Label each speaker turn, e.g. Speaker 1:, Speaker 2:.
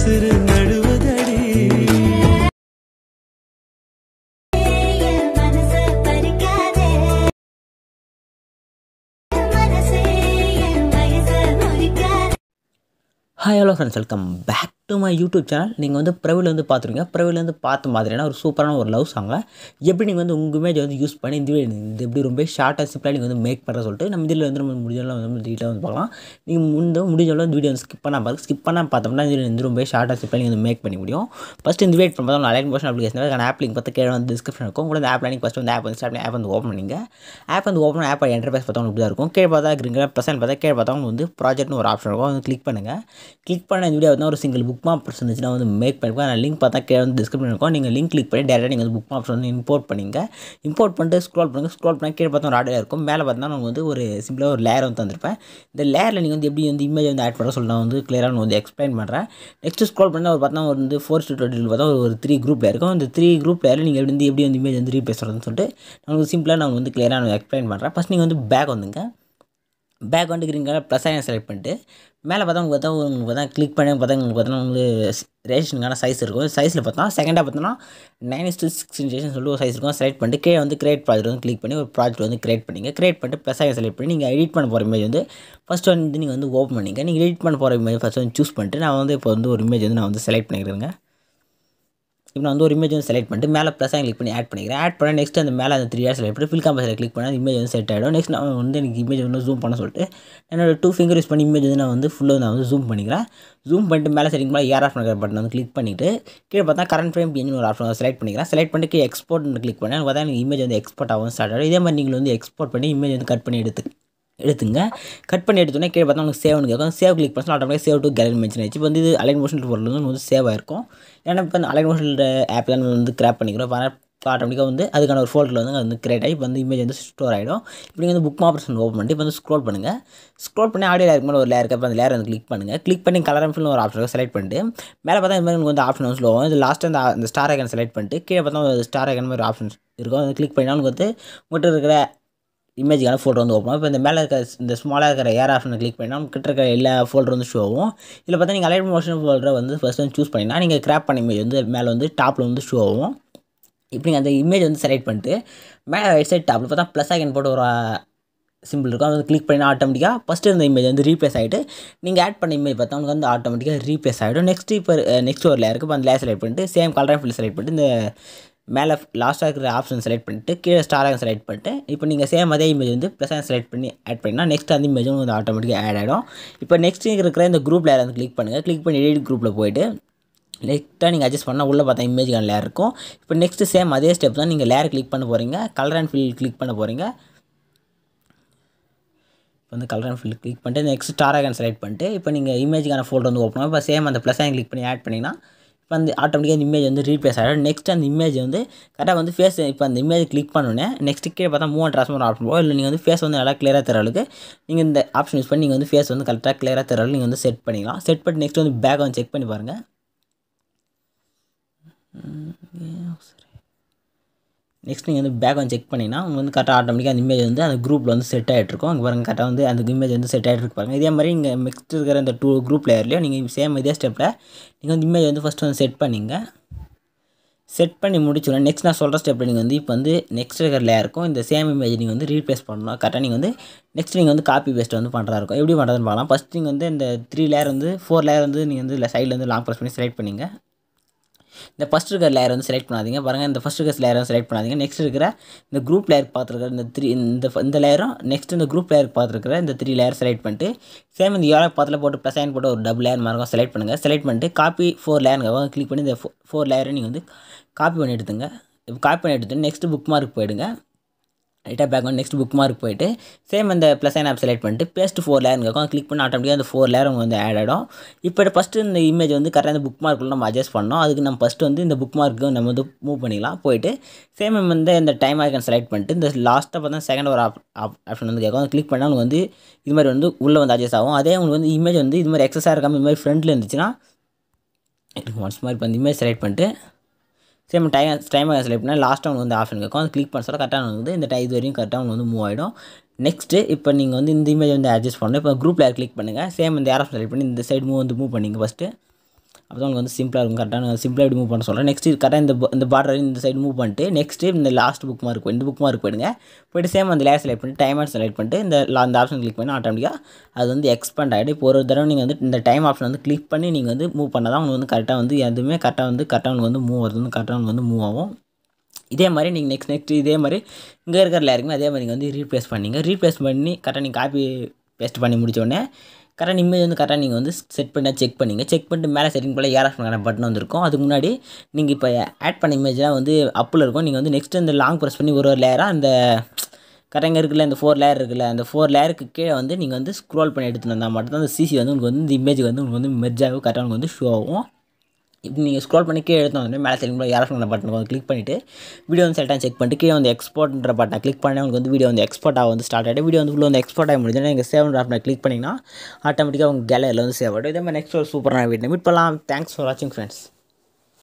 Speaker 1: சிறு நடுவதடி hi hello friends welcome back to my YouTube channel நீங்கள் வந்து ப்ரவிலேருந்து பார்த்துருங்க வந்து பார்த்த மாதிரியான ஒரு சூப்பரான ஒரு லவ் சாங்க எப்படி நீங்கள் வந்து உங்கள் இமேஜ் வந்து யூஸ் பண்ணி இந்த இந்த எப்படி ரொம்ப ஷார்ட்டாக சிம்பிளாக நீங்கள் வந்து மேக் பண்ணுற சொல்லிட்டு நம்ம இதில் வந்து நம்ம முடிஞ்சாலும் வந்து டீட்டெயில் வந்து பார்க்கலாம் நீங்கள் முந்த முடிஞ்சாலும் இந்த வீடியோ வந்து ஸ்கிப் பண்ணால் பார்த்து ஸ்கிப் பண்ணால் பார்த்தோம்னா இதில் வந்து ரொம்ப ஷார்ட்டாக சிம்பிளாக நீங்கள் வந்து மேக் பண்ணி முடியும் ஃபஸ்ட் இந்த வெயிட் பண்ணும்போது அலைன் மோஷன் அப்ளிகேஷன் அதுக்கான ஆப் லிங்க் பார்த்து கீழே வந்து டிஸ்கிரிப்ஷன் இருக்கும் கூட அந்த ஆப் லிங்க் ஃபஸ்ட் வந்து ஆப் வந்து ஸ்டார்ட் ஆப் வந்து ஓப்பன் பண்ணிங்க ஆப் வந்து ஓப்பன் ஆப் என்டர்பிரைஸ் இப்படி தான் இருக்கும் கீழே பார்த்தா கிரிங்க பர்சன்ட் பார்த்தா கீழே பார்த்தவங்க வந்து ப்ராஜெக்ட்னு ஒரு ஆப்ஷன் இருக்கும் வந்து கிளிக் பண்ணுங்கள் கிளிக் பண்ண இந்த வீடியோ வந்து ஒரு சிங்கிள் புக் மா ஆப்ஷன் இருந்துச்சுன்னா வந்து மேக் பண்ணிருக்கோம் நான் லிங்க் பார்த்தா கீழே வந்து டிஸ்கிரிப்ஷன் இருக்கும் நீங்கள் லிங்க் கிளிக் பண்ணி டேரெக்டாக நீங்கள் வந்து புக் மா ஆப்ஷன் வந்து இம்போர்ட் பண்ணிங்க இம்போர்ட் பண்ணிட்டு ஸ்க்ரோல் பண்ணுங்கள் ஸ்க்ரோல் பண்ணால் கீழே பார்த்தா ஒரு இருக்கும் மேலே பார்த்தா நான் வந்து ஒரு சிம்பிளாக ஒரு லேயர் வந்து தந்திருப்பேன் இந்த லேயரில் நீங்கள் வந்து எப்படி வந்து இமேஜ் வந்து ஆட் பண்ண நான் வந்து கிளியராக வந்து எக்ஸ்பிளைன் பண்ணுறேன் நெக்ஸ்ட் ஸ்க்ரோல் பண்ணால் ஒரு பார்த்தா ஒரு வந்து ஃபோர் டு டுவெண்ட்டி பார்த்தா ஒரு த்ரீ குரூப்பில் இருக்கும் அந்த த்ரீ குரூப் லேயரில் நீங்கள் வந்து எப்படி வந்து இமேஜ் வந்து ரீப்ளேஸ் சொல்லிட்டு நான் வந்து சிம்பிளாக நான் வந்து கிளியராக நான் எக்ஸ்பிளைன் பண்ணுறேன் ஃபஸ்ட் நீங்கள் வந்து பேக் வந்துங்க பேக் வந்து க்ரீன் கலர் ப்ளஸ் ஆயிரம் செலக்ட் பண்ணிட்டு மேலே பார்த்தா உங்களுக்கு பார்த்தா உங்களுக்கு பார்த்தா கிளிக் பண்ணி பார்த்தா உங்களுக்கு பார்த்தா உங்களுக்கு ரேஷனுக்கான சைஸ் இருக்கும் சைஸில் பார்த்தா செகண்டாக பார்த்தோன்னா nine is to six ration சொல்லி ஒரு சைஸ் இருக்கும் செலக்ட் பண்ணிட்டு கே வந்து கிரியேட் ப்ராஜெக்ட் வந்து கிளிக் பண்ணி ஒரு ப்ராஜெக்ட் வந்து கிரியேட் பண்ணிங்க கிரியேட் பண்ணிட்டு ப்ளஸ் ஆக செலக்ட் பண்ணி நீங்கள் எடிட் பண்ண போகிற இமேஜ் வந்து ஃபஸ்ட் வந்து நீங்கள் வந்து ஓப்பன் பண்ணிங்க நீங்கள் எடிட் பண்ண போகிற இமேஜ் ஃபஸ்ட் வந்து சூஸ் பண்ணிட்டு நான் வந்து இப்போ வந்து ஒரு இமேஜ் வந்து நான் வந்து செலக்ட் பண்ணிக்கிறேங்க இப்போ நான் வந்து ஒரு இமேஜ் வந்து செலக்ட் பண்ணிட்டு மேலே ப்ளஸ் கிளிக் பண்ணி ஆட் பண்ணிக்கிறேன் ஆட் பண்ணி நெக்ஸ்ட் அந்த மேலே அந்த த்ரீ ஆர் செலக்ட் பண்ணி ஃபில் காம்பஸில் கிளிக் பண்ணால் இமேஜ் வந்து செட் ஆகிடும் நெக்ஸ்ட் நான் வந்து எனக்கு இமேஜ் வந்து ஜூம் பண்ண சொல்லிட்டு என்னோடய டூ ஃபிங்கர் யூஸ் பண்ணி இமேஜ் வந்து நான் வந்து ஃபுல்லாக நான் வந்து ஜூம் பண்ணிக்கிறேன் ஜூம் பண்ணிட்டு மேலே செட்டிங் பண்ணி ஏர் ஆஃப் பண்ணுற பட்டன் வந்து கிளிக் பண்ணிவிட்டு கீழே பார்த்தா current frame P N option select பண்ணிக்கிறேன் செலக்ட் பண்ணிட்டு எக்ஸ்போர்ட் கிளிக் பண்ணேன் பார்த்தா எனக்கு இமேஜ் வந்து எக்ஸ்போர்ட் ஆகும் ஸ்டார்ட் ஆகிடும் இதே மாதிரி நீங்கள் வந்து எக்ஸ்போர்ட் பண்ணி இமேஜ் வந்து கட் பண்ணி எடுத்து எடுத்துங்க கட் பண்ணி எடுத்தோன்னே கீழே பார்த்தா உங்களுக்கு சேவ்னு கேட்கும் சேவ் கிளிக் பண்ணால் automatic save to gallery mention ஆச்சு இப்போ வந்து இது அலைன் மோஷன் ஃபோட்டோ வந்து சேவ் ஆயிருக்கும் ஏன்னா இப்போ அந்த அலைன் மோஷன் ஆப்பில் நம்ம வந்து கிராப் பண்ணிக்கிறோம் ஆட்டோமேட்டிக்காக வந்து அதுக்கான ஒரு ஃபோட்டில் வந்து வந்து கிரியேட் ஆகி இப்போ வந்து இமேஜ் வந்து ஸ்டோர் ஆகிடும் இப்படி வந்து புக் மாப்ரேஷன் ஓப்பன் பண்ணிட்டு இப்போ வந்து ஸ்க்ரோல் பண்ணுங்கள் ஸ்க்ரோல் பண்ணி ஆடியோ லேருக்கு மேலே ஒரு லேயர் இப்போ அந்த லேயர் வந்து கிளிக் பண்ணுங்கள் கிளிக் பண்ணி கலர் அண்ட் ஒரு ஆப்ஷன் செலக்ட் பண்ணிட்டு மேலே பார்த்தா இந்த மாதிரி உங்களுக்கு வந்து ஆப்ஷன் வந்து ஆகும் இது லாஸ்ட்டு அந்த அந்த ஸ்டார் ஐக்கன் செலக்ட் பண்ணிட்டு கீழே பார்த்தா ஸ்டார் ஐக்கன் மாதிரி ஆப்ஷன் இருக்கும் அதை கிளிக் பண்ணினா உங்களுக்கு வந்து உங்கள்கிட்ட இருக்கிற இமேஜுக்கான ஃபோல்டர் வந்து ஓப்பன் இப்போ இந்த மேலே இருக்கிற இந்த ஸ்மாலாக இருக்கிற ஏர் ஆஃப்னு கிளிக் பண்ணால் கிட்ட இருக்கிற எல்லா ஃபோல்டர் வந்து ஷோ ஆகும் இதில் பார்த்தா நீங்கள் அலைட் மோஷன் ஃபோல்டர் வந்து ஃபஸ்ட் வந்து சூஸ் பண்ணிணா நீங்கள் கிராப் பண்ண இமேஜ் வந்து மேலே வந்து டாப்பில் வந்து ஷோ ஆகும் இப்படி நீங்கள் அந்த இமேஜ் வந்து செலக்ட் பண்ணிட்டு மேலே ரைட் சைட் டாப்பில் பார்த்தா ப்ளஸ் ஐக்கன் போட்டு ஒரு சிம்பிள் இருக்கும் வந்து கிளிக் பண்ணி ஆட்டோமேட்டிக்காக ஃபஸ்ட்டு இந்த இமேஜ் வந்து ரீப்ளேஸ் ஆகிட்டு நீங்கள் ஆட் பண்ண இமேஜ் பார்த்தா உங்களுக்கு வந்து ஆட்டோமேட்டிக்காக ரீப்ளேஸ் ஆகிடும் நெக்ஸ்ட் இப்போ நெக்ஸ்ட் ஒரு லேருக்கு அந்த லேர் செலக்ட் பண்ணிட்டு சேம் கலர் ஃபில் செலக்ட் பண்ணிட்டு இந்த மேலே லாஸ்ட்டாக இருக்கிற ஆப்ஷன் செலக்ட் பண்ணிட்டு கீழே ஸ்டாராக செலக்ட் பண்ணிட்டு இப்போ நீங்கள் சேம் அதே இமேஜ் வந்து ப்ளஸ் செலக்ட் பண்ணி ஆட் பண்ணிங்கன்னா நெக்ஸ்ட் அந்த இமேஜும் வந்து ஆட்டோமேட்டிக்காக ஆட் ஆகிடும் இப்போ நெக்ஸ்ட் இருக்கிற இந்த குரூப் லேயர் வந்து கிளிக் பண்ணுங்கள் கிளிக் பண்ணி எடிட் குரூப்பில் போயிட்டு நெக்ஸ்ட்டாக நீங்கள் அட்ஜஸ்ட் பண்ணால் உள்ளே பார்த்தா இமேஜ்க்கான லேயர் இருக்கும் இப்போ நெக்ஸ்ட்டு சேம் அதே ஸ்டெப் தான் நீங்கள் லேயர் கிளிக் பண்ண போகிறீங்க கலர் அண்ட் ஃபில் கிளிக் பண்ண போகிறீங்க இப்போ வந்து கலர் அண்ட் ஃபில் கிளிக் பண்ணிட்டு நெக்ஸ்ட் ஸ்டாராகன் செலக்ட் பண்ணிட்டு இப்போ நீங்கள் இமேஜ்க்கான ஃபோல்டர் வந்து ஓப்பன் இப்போ சேம் அந்த ப்ளஸ் ஆகி கிளிக் பண்ணி ஆட் பண்ணிங்கன்னா இப்போ அந்த ஆட்டோமேட்டிக்காக இந்த இமேஜ் வந்து ரீப்ளேஸ் ஆகிடும் நெக்ஸ்ட் அந்த இமேஜ் வந்து கரெக்டாக வந்து ஃபேஸ் இப்போ அந்த இமேஜ் கிளிக் பண்ணோன்னே நெக்ஸ்ட் கீழே பார்த்தா மூவ் ட்ரான்ஸ்ஃபார்ம் ஆப்ஷன் போகும் இல்லை நீங்கள் வந்து ஃபேஸ் வந்து நல்லா கிளியராக தரவுக்கு நீங்கள் இந்த ஆப்ஷன் யூஸ் பண்ணி நீங்கள் வந்து ஃபேஸ் வந்து கரெக்டாக கிளியராக தரளவு நீங்கள் வந்து செட் பண்ணிக்கலாம் செட் பண்ணி நெக்ஸ்ட் வந்து பேக் வந்து செக் பண்ணி பாருங்கள் சரி நெக்ஸ்ட் நீங்கள் வந்து பேக் வந்து செக் பண்ணிங்கன்னா உங்களுக்கு வந்து கரெக்டாக ஆட்டோமேட்டிக்காக அந்த இமேஜ் வந்து அந்த குரூப்பில் வந்து செட் ஆகிட்டிருக்கும் அங்கே பாருங்கள் கரெக்டாக வந்து அந்த இமேஜ் வந்து செட் ஆகிட்டு பாருங்கள் இதே மாதிரி இங்கே நெக்ஸ்ட் இருக்கிற அந்த டூ குரூப் லேயர்லேயோ நீங்கள் சேம் இதே ஸ்டெப்பில் நீங்கள் வந்து இமேஜ் வந்து ஃபஸ்ட்டு வந்து செட் பண்ணிங்க செட் பண்ணி முடிச்சுடணும் நெக்ஸ்ட் நான் சொல்கிற ஸ்டெப்பில் நீங்கள் வந்து இப்போ வந்து நெக்ஸ்ட் இருக்கிற லேயருக்கும் இந்த சேம் இமேஜ் நீங்கள் வந்து ரீப்ளேஸ் பண்ணணும் கரெக்டாக நீங்கள் வந்து நெக்ஸ்ட் நீங்கள் வந்து காப்பி பேஸ்ட் வந்து பண்ணுறா இருக்கும் எப்படி பண்ணுறதுன்னு பார்க்கலாம் ஃபஸ்ட் நீங்கள் வந்து இந்த த்ரீ லேயர் வந்து ஃபோர் லேயர் வந்து நீங்கள் வந்து சைடில் வந்து லாங் ப்ரெஸ் பண்ணி செலக்ட் பண்ணிங்க இந்த ஃபஸ்ட் இருக்கிற லேயர் வந்து செலக்ட் பண்ணாதீங்க பாருங்கள் இந்த ஃபஸ்ட் இருக்கிற லேயர் செலக்ட் பண்ணாதீங்க நெக்ஸ்ட் இருக்கிற இந்த குரூப் லேயர் பார்த்துருக்கிற இந்த த்ரீ இந்த இந்த லேயரும் நெக்ஸ்ட் இந்த குரூப் லேயர் பார்த்துருக்குற இந்த த்ரீ லேயர் செலக்ட் பண்ணிட்டு சேம் இந்த ஏழை பாத்தில் போட்டு ப்ளஸ் அயன் போட்டு ஒரு டபுள் லேயர் மாதிரி செலக்ட் பண்ணுங்கள் செலக்ட் பண்ணிட்டு காப்பி ஃபோர் லேயருங்க கிளிக் பண்ணி இந்த ஃபோர் லேயரை நீங்கள் வந்து காப்பி பண்ணி எடுத்துங்க காப்பி பண்ணி எடுத்துட்டு நெக்ஸ்ட் புக் மார்க் போயிடுங்க ரைட்டாக பேக் வந்து நெக்ஸ்ட் புக் மார்க் போயிட்டு சேம் அந்த ப்ளஸ் ஐன் ஆப் செலக்ட் பண்ணிட்டு பேஸ்ட் ஃபோர் லேர் இருக்கும் கிளிக் பண்ணி ஆட்டோமேட்டிக்காக அந்த ஃபோர் லேயர் வந்து ஆட் ஆகிடும் இப்போ ஃபஸ்ட்டு இந்த இமேஜ் வந்து கரெக்டாக இந்த புக் மார்க்குள்ள நம்ம அட்ஜஸ்ட் பண்ணோம் அதுக்கு நம்ம ஃபஸ்ட்டு வந்து இந்த புக் மார்க்கு நம்ம வந்து மூவ் பண்ணிக்கலாம் போயிட்டு சேம் வந்து இந்த டைம் ஆகிருக்கும் செலக்ட் பண்ணிட்டு இந்த லாஸ்ட்டாக பார்த்தா செகண்ட் ஒரு ஆப் ஆப்ஷன் வந்து கேட்கும் கிளிக் பண்ணால் வந்து இது மாதிரி வந்து உள்ளே வந்து அட்ஜஸ்ட் ஆகும் அதே உங்களுக்கு வந்து இமேஜ் வந்து இது மாதிரி எக்ஸஸாக இருக்காமல் இது மாதிரி ஃப்ரெண்டில் இருந்துச்சுன்னா ஒன்ஸ் மாதிரி இப்போ இந்த இமேஜ் செலக்ட் பண்ணிட்டு சேம் டைம் டைம் செலக்ட் பண்ணால் லாஸ்ட் ஒன்று வந்து ஆப்ஷன் கேட்கும் அது கிளிக் பண்ண சொல்ல கரெக்டாக வந்து இந்த இது வரையும் கரெக்டாக ஒன்று வந்து மூவ் ஆகிடும் நெக்ஸ்ட்டு இப்போ நீங்கள் வந்து இந்த இமேஜ் வந்து அட்ஜஸ்ட் பண்ணணும் இப்போ குரூப்பில் கிளிக் பண்ணுங்கள் சேம் இந்த ஆஃப் செலக்ட் பண்ணி இந்த சைடு மூவ் வந்து மூவ் பண்ணிங்க ஃபஸ்ட்டு அப்போ தான் உங்களுக்கு வந்து சிம்பிளாக இருக்கும் கரெக்டாக சிம்பிளாக எப்படி மூவ் பண்ண சொல்கிறேன் நெக்ஸ்ட் கரெக்டாக இந்த இந்த பார்டர் இந்த சைடு மூவ் பண்ணிட்டு நெக்ஸ்ட்டு இந்த லாஸ்ட் புக் மார்க் இந்த புக் மார்க் போயிடுங்க போய்ட்டு சேம் அந்த லேயர் செலக்ட் பண்ணிட்டு டைமர் செலக்ட் பண்ணிட்டு இந்த அந்த ஆப்ஷன் கிளிக் பண்ணி ஆட்டோமேட்டிக்காக அது வந்து எக்ஸ்பேண்ட் ஆகிடு இப்போ ஒரு தடவை நீங்கள் வந்து இந்த டைம் ஆப்ஷன் வந்து கிளிக் பண்ணி நீங்கள் வந்து மூவ் பண்ணால் தான் உங்களுக்கு வந்து கரெக்டாக வந்து எதுவுமே கரெக்டாக வந்து கரெக்டாக வந்து மூவ் வருது வந்து கரெக்டாக உங்களுக்கு வந்து மூவ் ஆகும் இதே மாதிரி நீங்கள் நெக்ஸ்ட் நெக்ஸ்ட் இதே மாதிரி இங்கே இருக்கிற லேருக்குமே அதே மாதிரி நீங்கள் வந்து ரீப்ளேஸ் பண்ணிங்க ரீப்ளேஸ் பண்ணி கரெக்டாக நீங்கள் காப்பி பேஸ்ட் பண்ணி முடித்தோடனே கரெக்டாக இமேஜ் வந்து கரெக்டாக நீங்கள் வந்து செட் பண்ணி செக் பண்ணிங்க செக் பண்ணிட்டு மேலே செட்டிங் போல் பண்ணுற பட்டன் வந்துருக்கும் அதுக்கு முன்னாடி நீங்கள் இப்போ ஆட் பண்ண இமேஜ்லாம் வந்து அப்பில் இருக்கும் நீங்கள் வந்து நெக்ஸ்ட் இந்த லாங் ப்ரெஸ் பண்ணி ஒரு ஒரு லேயராக அந்த கரெங்க இருக்குல்ல இந்த ஃபோர் லேயர் இருக்குல்ல அந்த ஃபோர் லேயருக்கு கீழே வந்து நீங்கள் வந்து ஸ்க்ரோல் பண்ணி எடுத்துகிட்டு வந்தால் மட்டும்தான் அந்த சிசி வந்து உங்களுக்கு வந்து இந்த இமேஜ் வந்து உங்களுக்கு வந்து மெர்ஜாகவும் கரெக்டாக உங்களுக்கு வந்து ஷோ ஆகும் நீங்கள் ஸ்க்ரோல் பண்ணி கீழே எடுத்து வந்து மேலே தெரியும் யாரும் பட்டன் வந்து கிளிக் பண்ணிவிட்டு வீடியோ வந்து செட்டாக செக் பண்ணிட்டு கீழே வந்து எக்ஸ்போர்ட்ன்ற பட்டனை கிளிக் பண்ணி உங்களுக்கு வந்து வீடியோ வந்து எக்ஸ்போர்ட் ஆக வந்து ஸ்டார்ட் ஆகிட்டு வீடியோ வந்து உள்ளே வந்து எக்ஸ்போர்ட் ஆக முடிஞ்சதுன்னா நீங்கள் சேவ் ஆப்னை கிளிக் பண்ணிங்கன்னா ஆட்டோமேட்டிக்காக உங்கள் கேலரியில் வந்து சேவ் ஆகிட்டு இதே மாதிரி நெக்ஸ்ட் ஒரு சூப்பரான வீடியோ மீட் பண்ணலாம் தேங்க்ஸ் ஃபார் வாட்சிங் ஃப்ரெண்ட்ஸ்